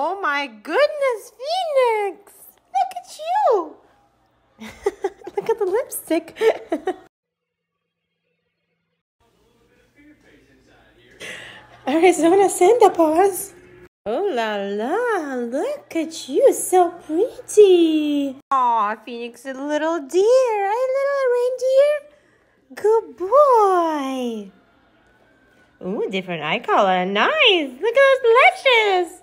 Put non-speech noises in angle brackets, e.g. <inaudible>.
Oh my goodness, Phoenix! Look at you! <laughs> Look at the lipstick. <laughs> Arizona Santa Paws. Oh la la, look at you, so pretty. Aw, Phoenix, a little deer, a little reindeer? Good boy. Ooh, different eye color, nice. Look at those lashes.